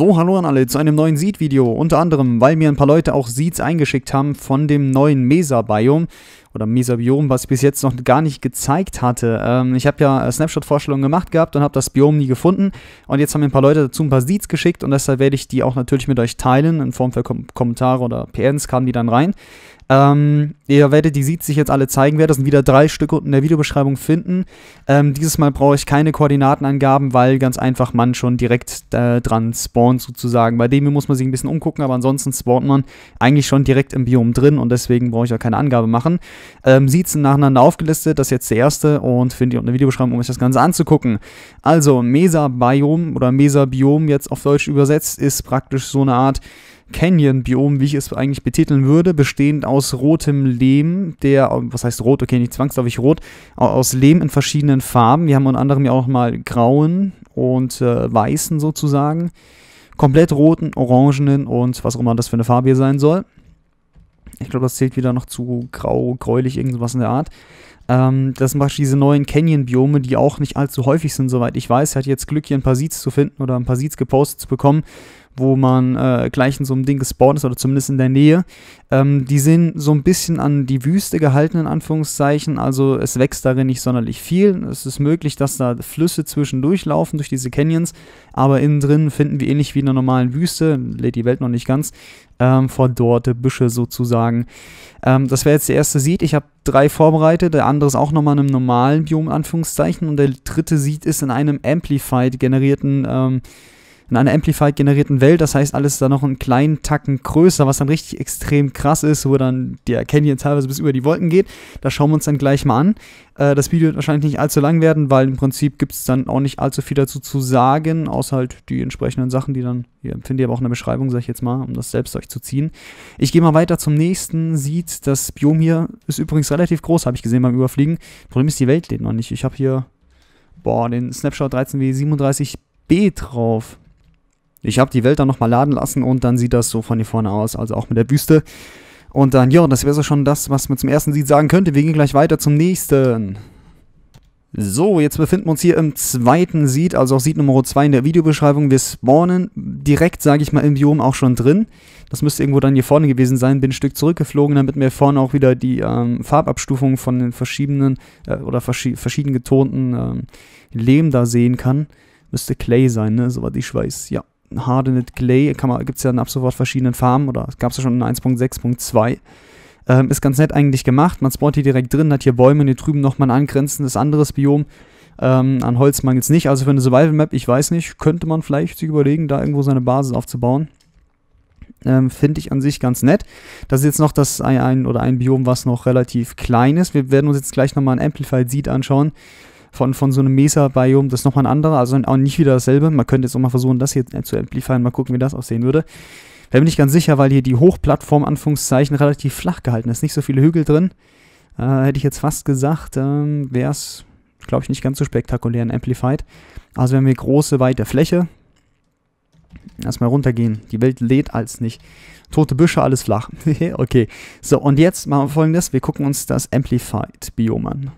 So, hallo an alle zu einem neuen Seed-Video. Unter anderem, weil mir ein paar Leute auch Seeds eingeschickt haben von dem neuen mesa biom oder Mesabiom, was ich bis jetzt noch gar nicht gezeigt hatte. Ähm, ich habe ja äh, Snapshot-Vorstellungen gemacht gehabt und habe das Biom nie gefunden. Und jetzt haben mir ein paar Leute dazu ein paar Seeds geschickt und deshalb werde ich die auch natürlich mit euch teilen. In Form von Kom Kommentare oder PNs kamen die dann rein. Ähm, ihr werdet die Seeds sich jetzt alle zeigen werden. Das wieder drei Stück unten in der Videobeschreibung finden. Ähm, dieses Mal brauche ich keine Koordinatenangaben, weil ganz einfach man schon direkt äh, dran spawnt sozusagen. Bei dem hier muss man sich ein bisschen umgucken, aber ansonsten spawnt man eigentlich schon direkt im Biom drin und deswegen brauche ich auch keine Angabe machen ähm, Siezen nacheinander aufgelistet. Das ist jetzt der erste und findet ihr unten in der Videobeschreibung, um euch das Ganze anzugucken. Also Mesa-Biom oder Mesa-Biom jetzt auf Deutsch übersetzt ist praktisch so eine Art Canyon-Biom, wie ich es eigentlich betiteln würde, bestehend aus rotem Lehm, der, was heißt rot, okay, nicht zwangsläufig rot, aus Lehm in verschiedenen Farben. Wir haben unter anderem ja auch mal grauen und äh, weißen sozusagen, komplett roten, orangenen und was auch immer das für eine Farbe hier sein soll ich glaube, das zählt wieder noch zu grau, gräulich, irgendwas in der Art. Ähm, das sind diese neuen Canyon-Biome, die auch nicht allzu häufig sind, soweit ich weiß. Er hat jetzt Glück, hier ein paar Seeds zu finden oder ein paar Seeds gepostet zu bekommen wo man äh, gleich in so einem Ding gespawnt ist oder zumindest in der Nähe. Ähm, die sind so ein bisschen an die Wüste gehalten, in Anführungszeichen. Also es wächst darin nicht sonderlich viel. Es ist möglich, dass da Flüsse zwischendurch laufen durch diese Canyons, aber innen drin finden wir ähnlich wie in einer normalen Wüste, lädt die Welt noch nicht ganz, ähm, verdorrte Büsche sozusagen. Ähm, das wäre jetzt der erste Seed. Ich habe drei vorbereitet, der andere ist auch nochmal in einem normalen Biom, in Anführungszeichen, und der dritte Seed ist in einem Amplified generierten ähm, in einer Amplified generierten Welt. Das heißt, alles ist dann noch einen kleinen Tacken größer, was dann richtig extrem krass ist, wo dann der Canyon teilweise bis über die Wolken geht. Das schauen wir uns dann gleich mal an. Äh, das Video wird wahrscheinlich nicht allzu lang werden, weil im Prinzip gibt es dann auch nicht allzu viel dazu zu sagen, außer halt die entsprechenden Sachen, die dann, hier findet ihr aber auch in der Beschreibung, sag ich jetzt mal, um das selbst euch zu ziehen. Ich gehe mal weiter zum nächsten. Sieht, das Biom hier ist übrigens relativ groß, habe ich gesehen beim Überfliegen. Problem ist, die Welt lädt noch nicht. Ich habe hier, boah, den Snapshot 13W37B drauf. Ich habe die Welt dann nochmal laden lassen und dann sieht das so von hier vorne aus, also auch mit der Büste. Und dann, ja, das wäre so schon das, was man zum ersten Seed sagen könnte. Wir gehen gleich weiter zum nächsten. So, jetzt befinden wir uns hier im zweiten Seed, also auch Seed Nummer 2 in der Videobeschreibung. Wir spawnen direkt, sage ich mal, im Biom auch schon drin. Das müsste irgendwo dann hier vorne gewesen sein. Bin ein Stück zurückgeflogen, damit mir vorne auch wieder die ähm, Farbabstufung von den verschiedenen äh, oder verschi verschieden getonten ähm, Lehm da sehen kann. Müsste Clay sein, ne? Soweit ich weiß, ja. Hardened Clay, gibt es ja ab sofort verschiedenen Farben oder gab es ja schon in 1.6.2. Ähm, ist ganz nett eigentlich gemacht. Man spawnt hier direkt drin, hat hier Bäume, hier drüben nochmal ein angrenzendes anderes Biom. Ähm, an Holz mangelt es nicht. Also für eine Survival Map, ich weiß nicht, könnte man vielleicht sich überlegen, da irgendwo seine Basis aufzubauen. Ähm, Finde ich an sich ganz nett. Das ist jetzt noch das ein, ein oder ein Biom, was noch relativ klein ist. Wir werden uns jetzt gleich nochmal ein Amplified Seed anschauen von, von so einem Mesa-Biom, das ist nochmal ein anderer, also auch nicht wieder dasselbe. Man könnte jetzt auch mal versuchen, das hier zu amplifieren, mal gucken, wie das aussehen würde. Da bin ich ganz sicher, weil hier die Hochplattform, Anführungszeichen, relativ flach gehalten ist. Nicht so viele Hügel drin. Äh, hätte ich jetzt fast gesagt, ähm, wäre es, glaube ich, nicht ganz so spektakulär in Amplified. Also wenn wir große, weite Fläche, erstmal runtergehen. Die Welt lädt als nicht. Tote Büsche, alles flach. okay. So, und jetzt machen wir folgendes. Wir gucken uns das Amplified-Biom an.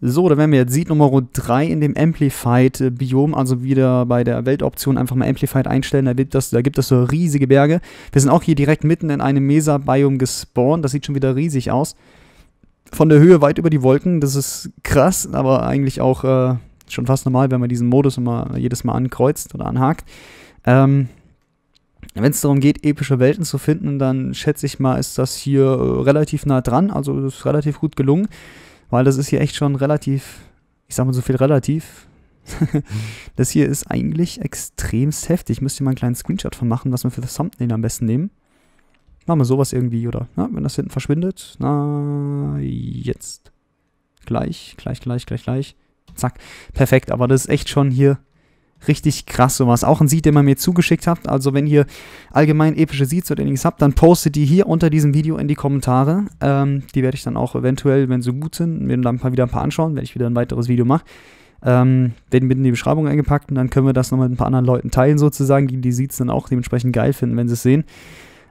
So, da werden wir jetzt Seed Nummer 3 in dem Amplified-Biom, äh, also wieder bei der Weltoption einfach mal Amplified einstellen, da gibt, das, da gibt es so riesige Berge. Wir sind auch hier direkt mitten in einem Mesa-Biom gespawnt, das sieht schon wieder riesig aus. Von der Höhe weit über die Wolken, das ist krass, aber eigentlich auch äh, schon fast normal, wenn man diesen Modus immer jedes Mal ankreuzt oder anhakt. Ähm, wenn es darum geht, epische Welten zu finden, dann schätze ich mal, ist das hier äh, relativ nah dran, also ist relativ gut gelungen. Weil das ist hier echt schon relativ, ich sag mal so viel relativ. das hier ist eigentlich extremst heftig. Müsst ihr mal einen kleinen Screenshot von machen, was wir für das Thumbnail am besten nehmen. Machen wir sowas irgendwie, oder? Na, wenn das hinten verschwindet. Na, jetzt. Gleich, gleich, gleich, gleich, gleich. Zack. Perfekt, aber das ist echt schon hier Richtig krass sowas. Auch ein Seed, den man mir zugeschickt hat. Also wenn ihr allgemein epische Seeds oder ähnliches habt, dann postet die hier unter diesem Video in die Kommentare. Ähm, die werde ich dann auch eventuell, wenn sie gut sind, mir dann wieder ein paar anschauen, wenn ich wieder ein weiteres Video mache. Ähm, werden mit in die Beschreibung eingepackt und dann können wir das noch mit ein paar anderen Leuten teilen sozusagen, die die Seeds dann auch dementsprechend geil finden, wenn sie es sehen.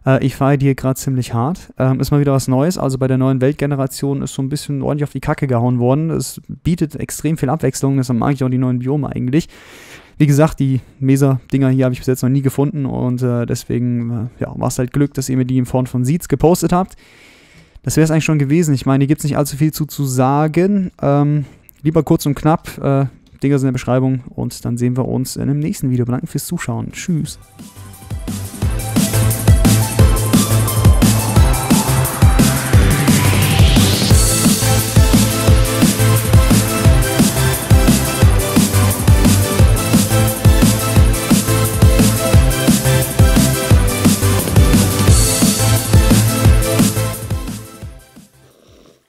Äh, ich fahre hier gerade ziemlich hart. Ähm, ist mal wieder was Neues. Also bei der neuen Weltgeneration ist so ein bisschen ordentlich auf die Kacke gehauen worden. Es bietet extrem viel Abwechslung. Deshalb mag ich auch die neuen Biome eigentlich wie gesagt, die Mesa-Dinger hier habe ich bis jetzt noch nie gefunden und äh, deswegen äh, ja, war es halt Glück, dass ihr mir die in Form von Seeds gepostet habt. Das wäre es eigentlich schon gewesen. Ich meine, hier gibt es nicht allzu viel zu, zu sagen. Ähm, lieber kurz und knapp. Äh, Dinger sind in der Beschreibung und dann sehen wir uns in einem nächsten Video. Bedanken fürs Zuschauen. Tschüss.